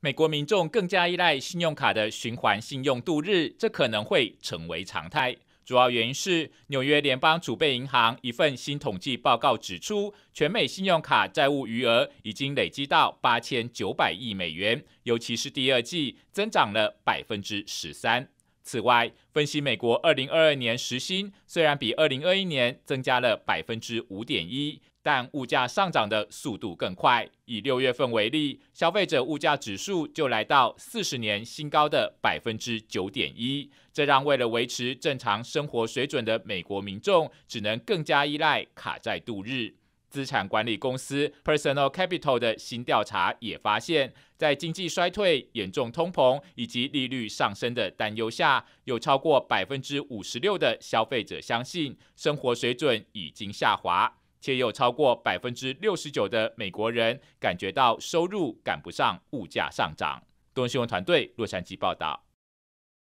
美国民众更加依赖信用卡的循环信用度日，这可能会成为常态。主要原因是纽约联邦储备银行一份新统计报告指出，全美信用卡债务余额已经累积到八千九百亿美元，尤其是第二季增长了百分之十三。此外，分析美国二零二二年时薪虽然比二零二一年增加了百分之五点一，但物价上涨的速度更快。以六月份为例，消费者物价指数就来到四十年新高的百分之九点一，这让为了维持正常生活水准的美国民众只能更加依赖卡债度日。资产管理公司 Personal Capital 的新调查也发现，在经济衰退、严重通膨以及利率上升的担忧下，有超过百分之五十六的消费者相信生活水准已经下滑，且有超过百分之六十九的美国人感觉到收入赶不上物价上涨。东森新闻团队洛杉矶报道。